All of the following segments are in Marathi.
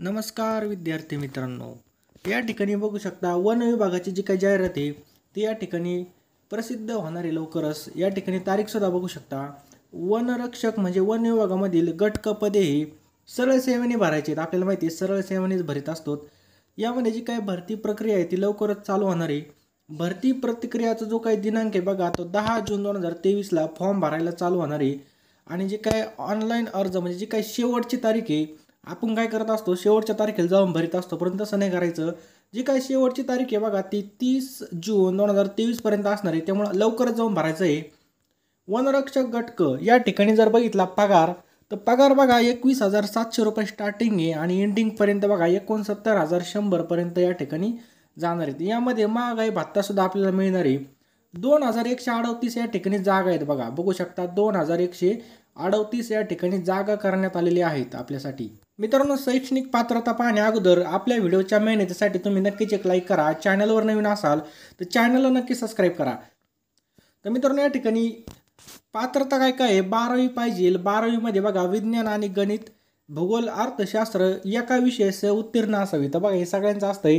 नमस्कार विद्यार्थी मित्रांनो या ठिकाणी बघू शकता वन विभागाची जी काही जाहिरात आहे ती या ठिकाणी प्रसिद्ध होणारी लवकरच या ठिकाणी तारीखसुद्धा बघू शकता वनरक्षक म्हणजे वन विभागामधील गटक पदे ही सरळ सेवेने भरायचे आहेत आपल्याला माहिती आहे सरळ सेवेनेच भरत असतो यामध्ये जी काही भरती प्रक्रिया आहे ती लवकरच चालू होणार आहे भरती प्रतिक्रियाचा जो काही दिनांक आहे बघा तो दहा जून दोन हजार तेवीसला फॉर्म भरायला चालू होणार आहे आणि जे काय ऑनलाईन अर्ज म्हणजे जी काही शेवटची तारीख आहे आपण काय करत असतो शेवटच्या तारखेला जाऊन भरत असतो परंतु तसं नाही करायचं जी काय शेवटची तारीख आहे बघा ती तीस जून दोन हजार तेवीसपर्यंत असणार आहे त्यामुळं लवकरच जाऊन भरायचं आहे वनरक्षक गटकं या ठिकाणी जर बघितला पगार तर पगार बघा एकवीस हजार सातशे रुपये स्टार्टिंग आहे आणि एंडिंगपर्यंत बघा एकोणसत्तर हजार शंभरपर्यंत या ठिकाणी जाणार आहेत यामध्ये महागाई भत्तासुद्धा आपल्याला मिळणार आहे दोन हजार एकशे अडतीस या ठिकाणी जागा आहेत बघा बघू शकता दोन हजार एकशे अडतीस या ठिकाणी जागा करण्यात आलेली आहेत आपल्यासाठी मित्रांनो शैक्षणिक पात्रता पाहण्या अगोदर आपल्या व्हिडिओच्या मेहनतीसाठी तुम्ही नक्कीच एक लाईक करा चॅनलवर नवीन असाल तर चॅनलला नक्की सबस्क्राईब करा तर मित्रांनो या ठिकाणी पात्रता काय काय आहे बारावी पाहिजे बारावीमध्ये बघा विज्ञान आणि गणित भूगोल अर्थशास्त्र एका विषयास उत्तीर्ण असावी तर बघा हे सगळ्यांचं असतंय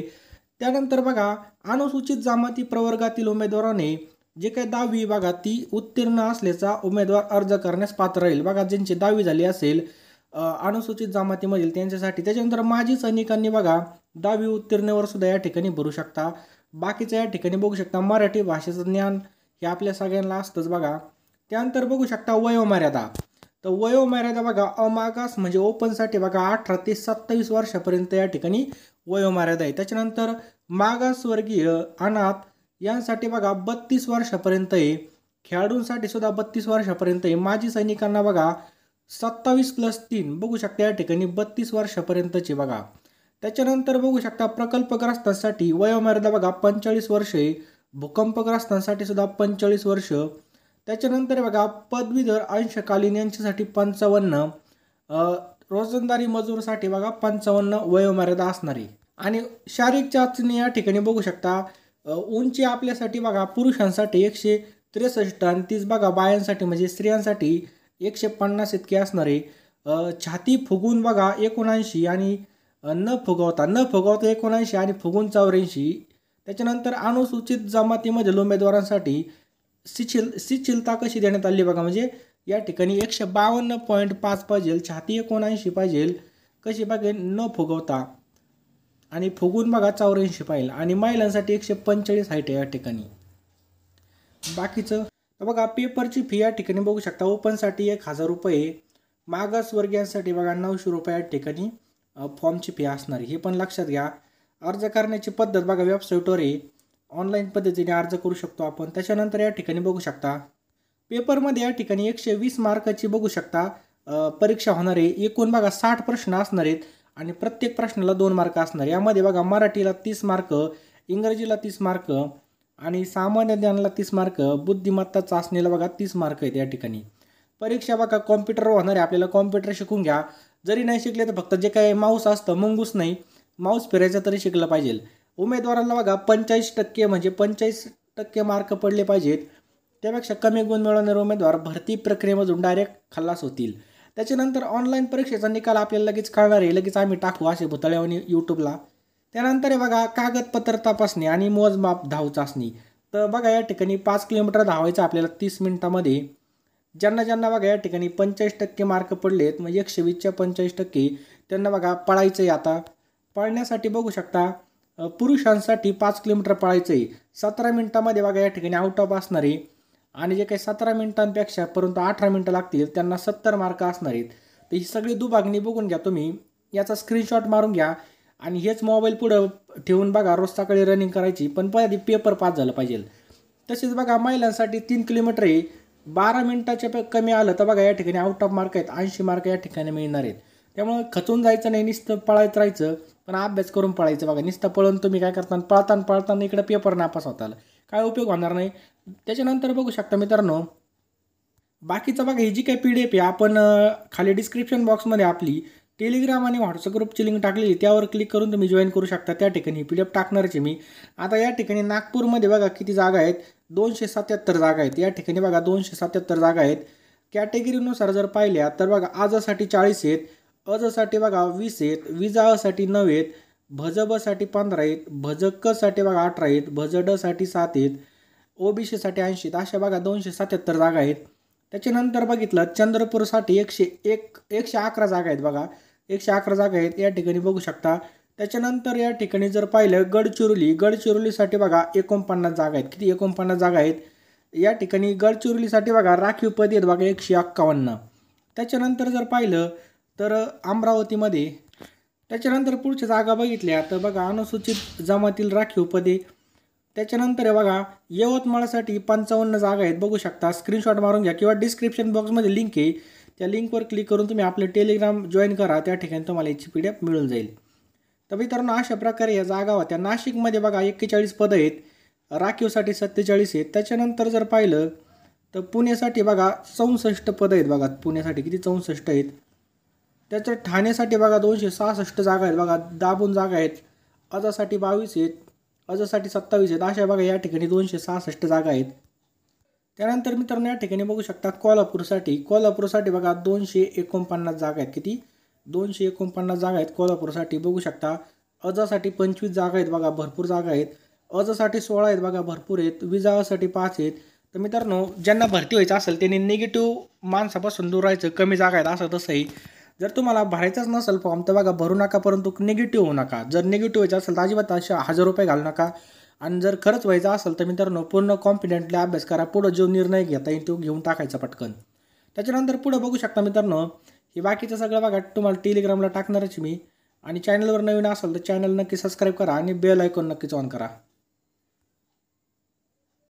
त्यानंतर बघा अनुसूचित जमाती प्रवर्गातील उमेदवाराने जे काही दहावी बघा ती उत्तीर्ण असल्याचा उमेदवार अर्ज करण्यास पात्र राहील बघा ज्यांची दहावी झाली असेल अनुसूचित जमातीमधील त्यांच्यासाठी त्याच्यानंतर माझी सैनिकांनी बघा दहावी उत्तीर्णवर सुद्धा या ठिकाणी भरू शकता बाकीच्या या ठिकाणी बघू शकता मराठी भाषेचं ज्ञान हे आपल्या सगळ्यांना असतंच बघा त्यानंतर बघू शकता वयोमर्यादा तर वयोमर्यादा बघा अमागास म्हणजे ओपनसाठी बघा अठरा ते सत्तावीस वर्षापर्यंत या ठिकाणी वयोमर्यादा आहे त्याच्यानंतर मागासवर्गीय अनाथ यांसाठी बघा बत्तीस वर्षापर्यंत आहे खेळाडूंसाठी सुद्धा बत्तीस वर्षापर्यंत आहे माजी सैनिकांना बघा सत्तावीस प्लस तीन बघू शकता या ठिकाणी बत्तीस वर्षापर्यंतची बघा त्याच्यानंतर बघू शकता प्रकल्पग्रस्तांसाठी वयोमर्यादा बघा पंचेचाळीस वर्षे भूकंपग्रस्तांसाठी सुद्धा पंचेचाळीस वर्ष त्याच्यानंतर बघा पदवीधर अंशकालीन यांच्यासाठी पंचावन्न रोजंदारी मजूरसाठी बघा पंचावन्न वयोमर्यादा असणारी आणि शारीरिक चाचणी या ठिकाणी बघू शकता उंची आपल्यासाठी बघा पुरुषांसाठी एकशे त्रेसष्ट आणि तीस बघा बायांसाठी म्हणजे स्त्रियांसाठी एकशे पन्नास इतके असणारे छाती फुगून बघा एकोणऐंशी आणि न फुगवता न फुगवता एकोणऐंशी आणि फुगून चौऱ्याऐंशी त्याच्यानंतर अनुसूचित जमातीमधील उमेदवारांसाठी शिचिल शिचिलता कशी देण्यात आली बघा म्हणजे या ठिकाणी एकशे बावन्न पॉईंट पाच पाहिजे छाती एकोणऐंशी पाहिजे कशी बघे न फुगवता आणि फुगून बघा चौऱ्याऐंशी पाहिजे आणि महिलांसाठी एकशे पंचेचाळीस हाईट आहे या ठिकाणी बाकीचं तर बघा पेपरची फी या ठिकाणी बघू शकता ओपनसाठी एक हजार रुपये मागासवर्गीयांसाठी बघा नऊशे रुपये या ठिकाणी फॉर्मची फी असणार हे पण लक्षात घ्या अर्ज करण्याची पद्धत बघा वेबसाईटवर आहे ऑनलाईन पद्धतीने अर्ज करू शकतो आपण त्याच्यानंतर या ठिकाणी बघू शकता पेपरमध्ये या ठिकाणी एकशे वीस मार्काची बघू शकता परीक्षा होणार आहे एकूण बघा साठ प्रश्न असणार आहेत आणि प्रत्येक प्रश्नाला दोन मार्क असणार यामध्ये बघा मराठीला तीस मार्क इंग्रजीला तीस मार्क आणि सामान्य ज्ञानाला तीस मार्क बुद्धिमत्ता चाचणीला बघा तीस मार्क आहेत या ठिकाणी परीक्षा बघा कॉम्प्युटरवर होणारे आपल्याला कॉम्प्युटर शिकून घ्या जरी नाही शिकले तर फक्त जे काही माऊस असतं मंगूस नाही माऊस फिरायचं तरी शिकलं पाहिजे उमेदवारांना बघा पंचाळीस टक्के म्हणजे पंचाळीस टक्के मार्क पडले पाहिजेत त्यापेक्षा कमी गुण मिळवणारे उमेदवार भरती प्रक्रियेमधून डायरेक्ट खल्लास होतील त्याच्यानंतर ऑनलाईन परीक्षेचा निकाल आपल्याला लगेच कळणार आहे लगेच आम्ही टाकू असे भुताळ्यावानी यूट्यूबला त्यानंतर हे बघा कागदपत्र तपासणी आणि मोजमाप धाव चाचणी तर बघा या ठिकाणी पाच किलोमीटर धावायचं आपल्याला तीस मिनिटामध्ये ज्यांना ज्यांना बघा या ठिकाणी पंचेचाळीस टक्के मार्क पडलेत म्हणजे एकशे वीसच्या पंचेचाळीस टक्के त्यांना बघा पळायचं आहे आता पळण्यासाठी बघू शकता पुरुषांसाठी पाच किलोमीटर पळायचं आहे सतरा मिनिटामध्ये बघा या ठिकाणी आउट ऑफ असणार आहे आणि जे काही सतरा मिनिटांपेक्षा परंतु अठरा मिनटं लागतील त्यांना सत्तर मार्क असणार आहेत तर ही सगळी दुभागणी बघून घ्या तुम्ही याचा स्क्रीनशॉट मारून घ्या आणि हेच मोबाईल पुढं ठेवून बघा रोज सकाळी रनिंग करायची पण आधी पेपर पास झालं पाहिजे तसेच बघा महिलांसाठी तीन किलोमीटर हे बारा मिनिटाच्या प कमी आलं तर बघा या ठिकाणी आउट ऑफ मार्क आहेत ऐंशी मार्क या ठिकाणी मिळणार आहेत त्यामुळे खचून जायचं नाही नुसतं पळायचं राहायचं पण अभ्यास करून पळायचं बघा नुसतं पळून तुम्ही काय करताना पळताना पळताना इकडं पेपर नापास होताल काय उपयोग होणार नाही त्याच्यानंतर बघू शकता मित्रांनो बाकीचं बघा ही जी काही पी डी एफ आहे आपण खाली डिस्क्रिप्शन बॉक्समध्ये आपली टेलिग्राम आणि व्हॉट्सअप ग्रुपची लिंक टाकलेली त्यावर क्लिक करून तुम्ही जॉईन करू शकता त्या ठिकाणी पी डी एफ टाकणारचे मी आता या ठिकाणी नागपूरमध्ये बघा किती जागा आहेत दोनशे सत्याहत्तर जागा आहेत या ठिकाणी बघा दोनशे सत्याहत्तर जागा आहेत कॅटेगरीनुसार जर पाहिल्या तर बघा आजसाठी चाळीस आहेत अजसाठी बघा वीस आहेत विजासाठी नऊ आहेत भजबसाठी पंधरा आहेत भजकसाठी बघा अठरा आहेत भजडसाठी सात आहेत ओबीसीसाठी ऐंशी अशा बघा दोनशे सत्याहत्तर जागा आहेत त्याच्यानंतर बघितलं चंद्रपूरसाठी एकशे एक एकशे अकरा जागा आहेत बघा एकशे अकरा जागा आहेत या ठिकाणी बघू शकता त्याच्यानंतर या ठिकाणी जर पाहिलं गडचिरोली गडचिरोलीसाठी बघा एकोणपन्नास जागा आहेत किती एकोणपन्नास जागा आहेत या ठिकाणी गडचिरोलीसाठी बघा राखीव पदे आहेत बघा एकशे अक्कावन्न त्याच्यानंतर जर पाहिलं तर अमरावतीमध्ये त्याच्यानंतर पुढच्या जागा बघितल्या तर बघा अनुसूचित जमातील राखीव पदे त्याच्यानंतर बघा यवतमाळसाठी पंचावन्न जागा आहेत बघू शकता स्क्रीनशॉट मारून घ्या किंवा डिस्क्रिप्शन बॉक्समध्ये लिंक आहे त्या लिंकवर क्लिक करून तुम्ही आपलं टेलिग्राम जॉईन करा त्या ठिकाणी तुम्हाला याची पी डी मिळून जाईल तर मित्रांनो अशा प्रकारे या जागा होत्या नाशिकमध्ये बघा एक्केचाळीस पदं आहेत राखीवसाठी सत्तेचाळीस आहेत त्याच्यानंतर जर पाहिलं तर पुण्यासाठी बघा चौसष्ट पदं आहेत बघा पुण्यासाठी किती चौसष्ट आहेत त्याचं ठाण्यासाठी बघा दोनशे सहासष्ट जागा आहेत बघा दाबून जागा आहेत अजासाठी बावीस आहेत अजासाठी सत्तावीस आहेत अशा बघा या ठिकाणी दोनशे सहासष्ट जागा आहेत त्यानंतर मित्रांनो या ठिकाणी बघू शकता कोल्हापूरसाठी कोल्हापूरसाठी बघा दोनशे एकोणपन्नास जागा आहेत किती दोनशे एकोणपन्नास जागा आहेत कोल्हापूरसाठी बघू शकता अजासाठी पंचवीस जागा आहेत बघा भरपूर जागा आहेत अजासाठी सोळा आहेत बघा भरपूर आहेत विजासाठी पाच आहेत तर मित्रांनो ज्यांना भरती व्हायचं असेल त्यांनी निगेटिव्ह माणसापासून दूर राहायचं कमी जागा आहेत असं तसंही जर तुम्हाला भरायचाच नसेल फॉर्म तर बघा भरू नका परंतु निगेटिव्ह होऊ नका जर निगेटिव्ह व्हायचं असेल तर अजिबात अशा हजार रुपये घालू नका आणि जर खरंच व्हायचं असेल तर मित्रांनो पूर्ण कॉन्फिडेंटली अभ्यास करा पुढं जो निर्णय घेता येईल तो घेऊन टाकायचा पटकन त्याच्यानंतर पुढं बघू शकता मित्रांनो हे बाकीचं सगळं बघा तुम्हाला टेलिग्रामला टाकणारच मी आणि चॅनलवर नवीन असेल तर चॅनल नक्की सबस्क्राईब करा आणि बेल आयकॉन नक्कीच ऑन करा